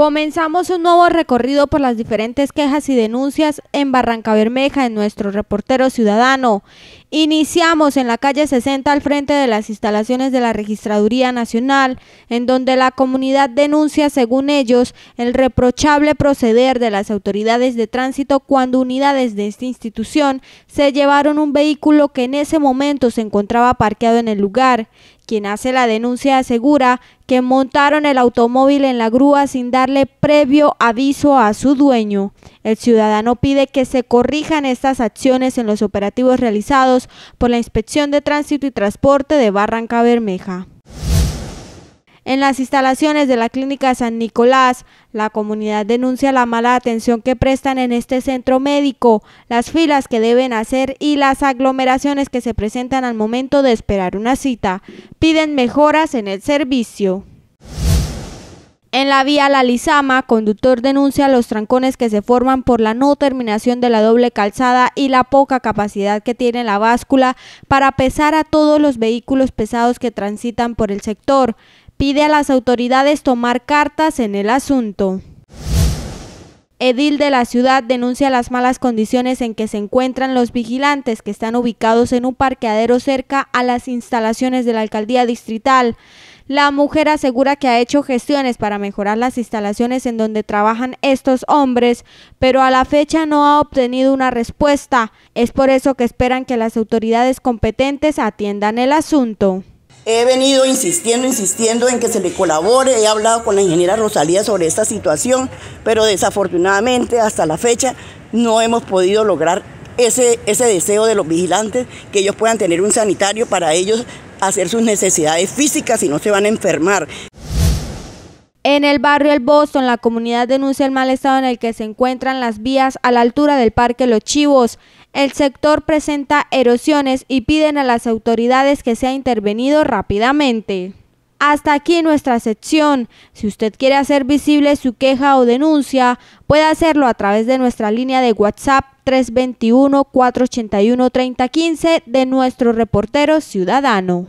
Comenzamos un nuevo recorrido por las diferentes quejas y denuncias en Barranca Bermeja en nuestro reportero ciudadano. Iniciamos en la calle 60 al frente de las instalaciones de la Registraduría Nacional, en donde la comunidad denuncia, según ellos, el reprochable proceder de las autoridades de tránsito cuando unidades de esta institución se llevaron un vehículo que en ese momento se encontraba parqueado en el lugar. Quien hace la denuncia asegura que montaron el automóvil en la grúa sin darle previo aviso a su dueño. El ciudadano pide que se corrijan estas acciones en los operativos realizados por la Inspección de Tránsito y Transporte de Barranca Bermeja. En las instalaciones de la Clínica San Nicolás, la comunidad denuncia la mala atención que prestan en este centro médico, las filas que deben hacer y las aglomeraciones que se presentan al momento de esperar una cita. Piden mejoras en el servicio. En la vía La Lizama, conductor denuncia los trancones que se forman por la no terminación de la doble calzada y la poca capacidad que tiene la báscula para pesar a todos los vehículos pesados que transitan por el sector. Pide a las autoridades tomar cartas en el asunto. Edil de la ciudad denuncia las malas condiciones en que se encuentran los vigilantes que están ubicados en un parqueadero cerca a las instalaciones de la alcaldía distrital. La mujer asegura que ha hecho gestiones para mejorar las instalaciones en donde trabajan estos hombres, pero a la fecha no ha obtenido una respuesta. Es por eso que esperan que las autoridades competentes atiendan el asunto. He venido insistiendo, insistiendo en que se le colabore. He hablado con la ingeniera Rosalía sobre esta situación, pero desafortunadamente hasta la fecha no hemos podido lograr ese, ese deseo de los vigilantes, que ellos puedan tener un sanitario para ellos hacer sus necesidades físicas y no se van a enfermar, en el barrio El Boston, la comunidad denuncia el mal estado en el que se encuentran las vías a la altura del Parque Los Chivos. El sector presenta erosiones y piden a las autoridades que sea intervenido rápidamente. Hasta aquí nuestra sección. Si usted quiere hacer visible su queja o denuncia, puede hacerlo a través de nuestra línea de WhatsApp 321-481-3015 de nuestro reportero ciudadano.